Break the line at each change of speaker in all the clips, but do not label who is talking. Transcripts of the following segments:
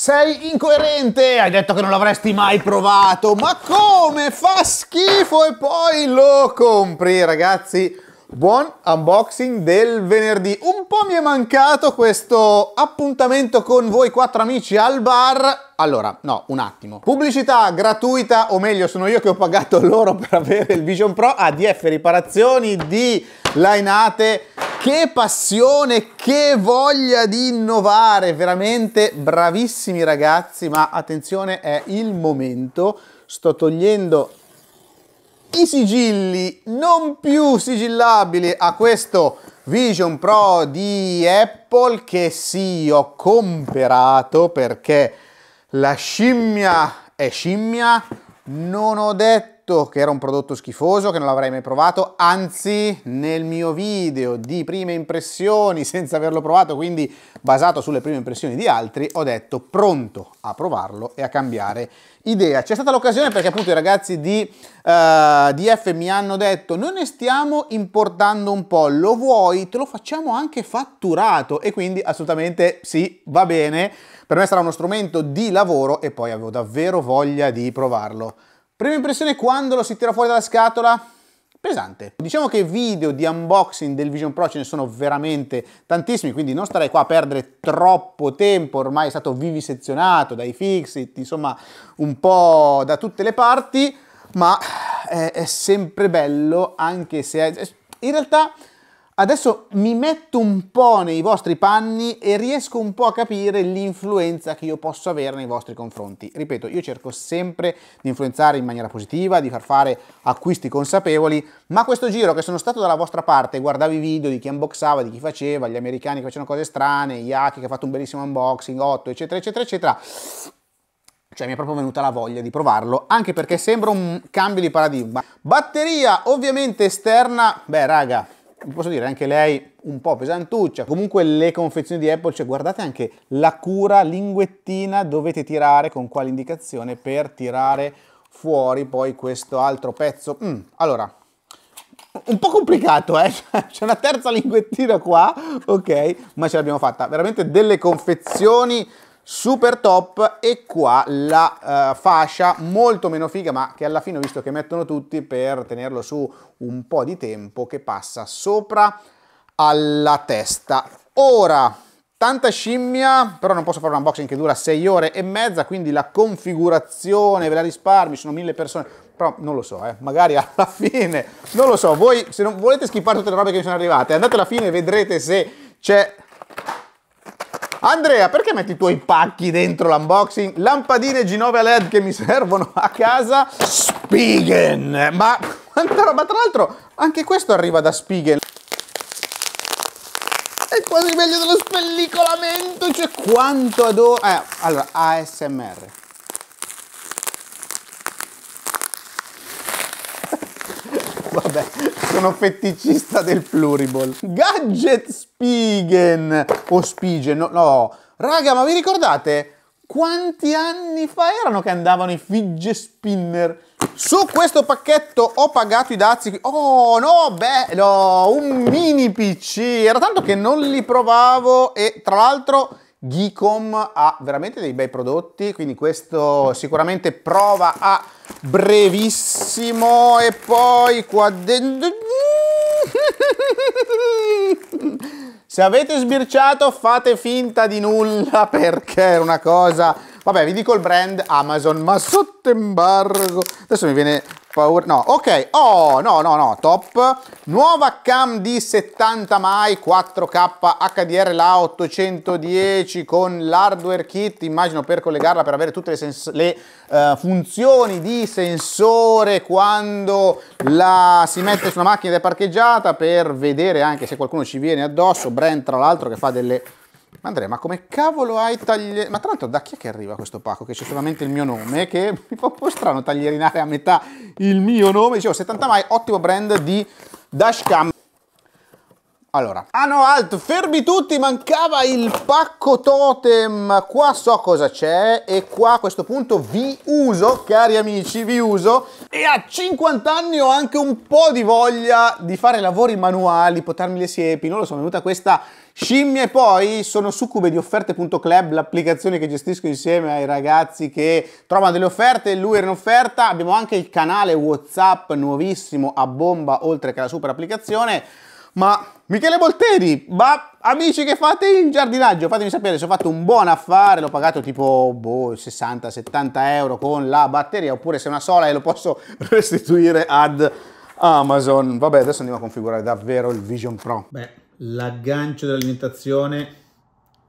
Sei incoerente, hai detto che non l'avresti mai provato, ma come? Fa schifo e poi lo compri, ragazzi. Buon unboxing del venerdì. Un po' mi è mancato questo appuntamento con voi quattro amici al bar. Allora, no, un attimo. Pubblicità gratuita, o meglio, sono io che ho pagato loro per avere il Vision Pro ADF ah, Riparazioni di lineate che passione, che voglia di innovare, veramente bravissimi ragazzi, ma attenzione è il momento, sto togliendo i sigilli non più sigillabili a questo Vision Pro di Apple che sì, ho comperato perché la scimmia è scimmia, non ho detto detto che era un prodotto schifoso, che non l'avrei mai provato, anzi nel mio video di prime impressioni senza averlo provato, quindi basato sulle prime impressioni di altri, ho detto pronto a provarlo e a cambiare idea. C'è stata l'occasione perché appunto i ragazzi di uh, eh, DF mi hanno detto noi ne stiamo importando un po', lo vuoi? Te lo facciamo anche fatturato e quindi assolutamente sì, va bene. Per me sarà uno strumento di lavoro e poi avevo davvero voglia di provarlo. Prima impressione quando lo si tira fuori dalla scatola? Pesante. Diciamo che video di unboxing del Vision Pro ce ne sono veramente tantissimi, quindi non starei qua a perdere troppo tempo, ormai è stato vivisezionato dai Fixit, insomma un po' da tutte le parti, ma è, eh, è sempre bello anche se... È, in realtà Adesso mi metto un po' nei vostri panni e riesco un po' a capire l'influenza che io posso avere nei vostri confronti. Ripeto, io cerco sempre di influenzare in maniera positiva, di far fare acquisti consapevoli, ma questo giro che sono stato dalla vostra parte, guardavi i video di chi unboxava, di chi faceva, gli americani che facevano cose strane, Yaki che ha fatto un bellissimo unboxing, 8, eccetera, eccetera, eccetera cioè mi è proprio venuta la voglia di provarlo, anche perché sembra un cambio di paradigma. Batteria ovviamente esterna, beh raga, posso dire anche lei un po' pesantuccia. Comunque le confezioni di Apple, cioè guardate anche la cura, linguettina dovete tirare con quale indicazione per tirare fuori poi questo altro pezzo. Mm, allora, un po' complicato, eh? C'è una terza linguettina qua, ok, ma ce l'abbiamo fatta. Veramente delle confezioni super top e qua la uh, fascia molto meno figa ma che alla fine ho visto che mettono tutti per tenerlo su un po' di tempo che passa sopra alla testa. Ora, tanta scimmia, però non posso fare un unboxing che dura 6 ore e mezza, quindi la configurazione ve la risparmi, sono mille persone, però non lo so, eh, magari alla fine, non lo so, voi se non volete schippare tutte le robe che mi sono arrivate, andate alla fine e vedrete se c'è Andrea, perché metti i tuoi pacchi dentro l'unboxing? Lampadine G9 Ginova LED che mi servono a casa? Spigen! Ma quanta roba, tra l'altro anche questo arriva da Spigen. È quasi meglio dello spellicolamento, cioè quanto adoro... Eh, allora, ASMR. Vabbè, sono feticista del pluriball. Gadget Spigen o Spigen, no, no. Raga, ma vi ricordate quanti anni fa erano che andavano i fidget spinner? Su questo pacchetto ho pagato i dazi. Oh no, bello, un mini PC. Era tanto che non li provavo e tra l'altro Geekom ha veramente dei bei prodotti, quindi questo sicuramente prova a brevissimo e poi qua dentro... Se avete sbirciato fate finta di nulla perché è una cosa... Vabbè, vi dico il brand Amazon, ma sotto embargo... Adesso mi viene Paura, no, ok, oh, no, no, no, top. Nuova cam di 70 mai 4K HDR la 810 con l'hardware kit, immagino per collegarla per avere tutte le, le uh, funzioni di sensore quando la si mette su una macchina ed è parcheggiata per vedere anche se qualcuno ci viene addosso. Brent tra l'altro che fa delle Andrea, ma come cavolo hai tagliato? Ma tra l'altro da chi è che arriva questo pacco? Che c'è solamente il mio nome, che mi fa un po' strano taglierinare a metà il mio nome. Dicevo, 70 mai, ottimo brand di dashcam allora, ah no, alt, fermi tutti, mancava il pacco totem, qua so cosa c'è e qua a questo punto vi uso, cari amici, vi uso e a 50 anni ho anche un po' di voglia di fare lavori manuali, potarmi le siepi, non lo so, è venuta questa scimmia e poi sono succube di offerte.club, l'applicazione che gestisco insieme ai ragazzi che trovano delle offerte, lui era in offerta, abbiamo anche il canale Whatsapp nuovissimo a bomba oltre che la super applicazione, ma Michele Bolteri, ma amici che fate in giardinaggio, fatemi sapere se ho fatto un buon affare, l'ho pagato tipo boh, 60-70 euro con la batteria, oppure se è una sola e lo posso restituire ad Amazon. Vabbè, adesso andiamo a configurare davvero il Vision Pro. Beh, l'aggancio dell'alimentazione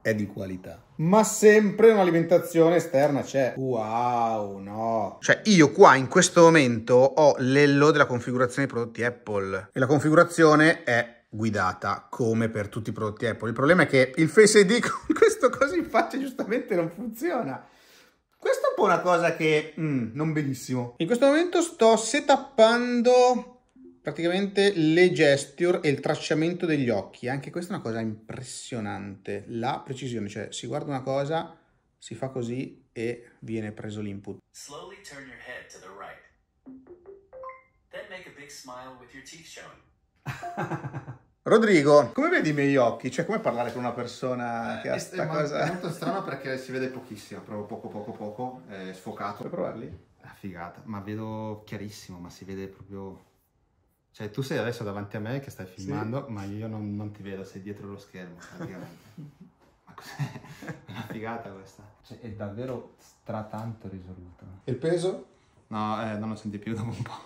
è di qualità. Ma sempre un'alimentazione esterna c'è. Wow, no. Cioè, io qua in questo momento ho l'ello della configurazione dei prodotti Apple. E la configurazione è guidata come per tutti i prodotti Apple. Il problema è che il Face ID con questo coso in faccia giustamente non funziona. Questa è un po' una cosa che mm, non benissimo. In questo momento sto setappando praticamente le gesture e il tracciamento degli occhi. Anche questa è una cosa impressionante, la precisione. Cioè si guarda una cosa, si fa così e viene preso l'input. Slowly turn your head to the right. Then make a big smile with your teeth showing. Rodrigo, come vedi i miei occhi? Cioè, come parlare con una persona eh, che ha questa cosa? È molto strano perché si vede pochissimo, proprio poco, poco, poco, è sfocato. Puoi provarli? Ah, figata, ma vedo chiarissimo, ma si vede proprio... Cioè, tu sei adesso davanti a me che stai filmando, sì. ma io non, non, ti vedo, sei dietro lo schermo, praticamente. ma cos'è? È Una figata questa. Cioè, è davvero stratanto risoluto. E il peso? No, eh, non lo senti più dopo un po'.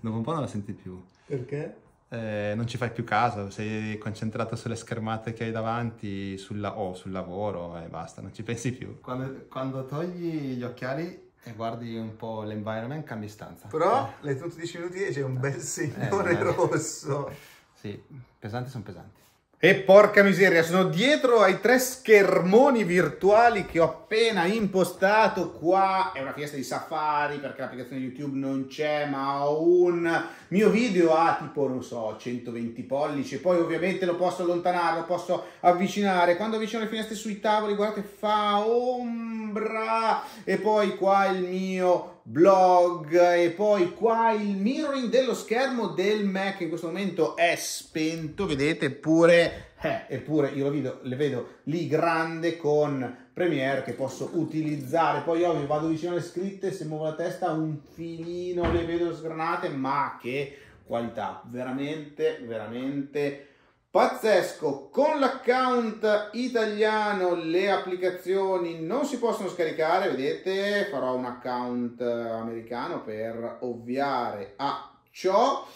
dopo un po' non lo senti più. Perché? eh, non ci fai più caso, sei concentrato sulle schermate che hai davanti sulla, o oh, sul lavoro e basta, non ci pensi più. Quando, quando, togli gli occhiali e guardi un po' l'environment, cambi stanza. Però eh. le tutte 10 minuti e c'è un bel eh, signore eh, rosso. Sì, pesanti sono pesanti. E porca miseria, sono dietro ai tre schermoni virtuali che ho appena impostato qua. È una fiesta di Safari perché l'applicazione YouTube non c'è, ma ho un mio video a tipo, non so, 120 pollici. Poi ovviamente lo posso allontanare, lo posso avvicinare. Quando avvicino le finestre sui tavoli, guardate, fa ombra. E poi qua il mio blog e poi qua il mirroring dello schermo del Mac in questo momento è spento vedete pure eh, eppure io lo vedo, le vedo lì grande con Premiere che posso utilizzare. Poi io mi vado vicino alle scritte, se muovo la testa un filino le vedo sgranate, ma che qualità, veramente, veramente pazzesco. Con l'account italiano le applicazioni non si possono scaricare, vedete, farò un account eh, americano per ovviare a ciò.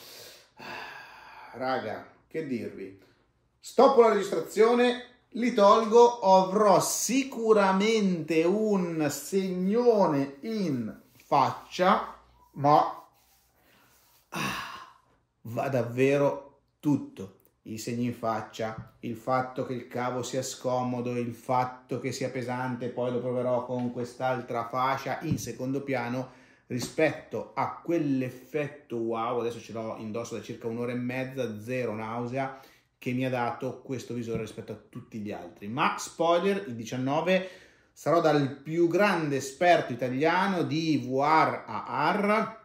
Ah, raga, che dirvi? stoppo la registrazione, li tolgo, avrò sicuramente un segnone in faccia, ma ah, va davvero tutto. I segni in faccia, il fatto che il cavo sia scomodo, il fatto che sia pesante, poi lo proverò con quest'altra fascia in secondo piano rispetto a quell'effetto wow, adesso ce l'ho indosso da circa un'ora e mezza, zero nausea, che mi ha dato questo visore rispetto a tutti gli altri. Ma spoiler, il 19 sarò dal più grande esperto italiano di VR AR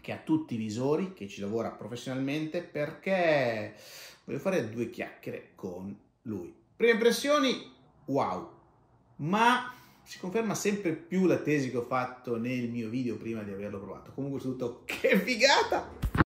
che ha tutti i visori, che ci lavora professionalmente perché voglio fare due chiacchiere con lui. Prime impressioni, wow, ma si conferma sempre più la tesi che ho fatto nel mio video prima di averlo provato. Comunque, tutto, che figata!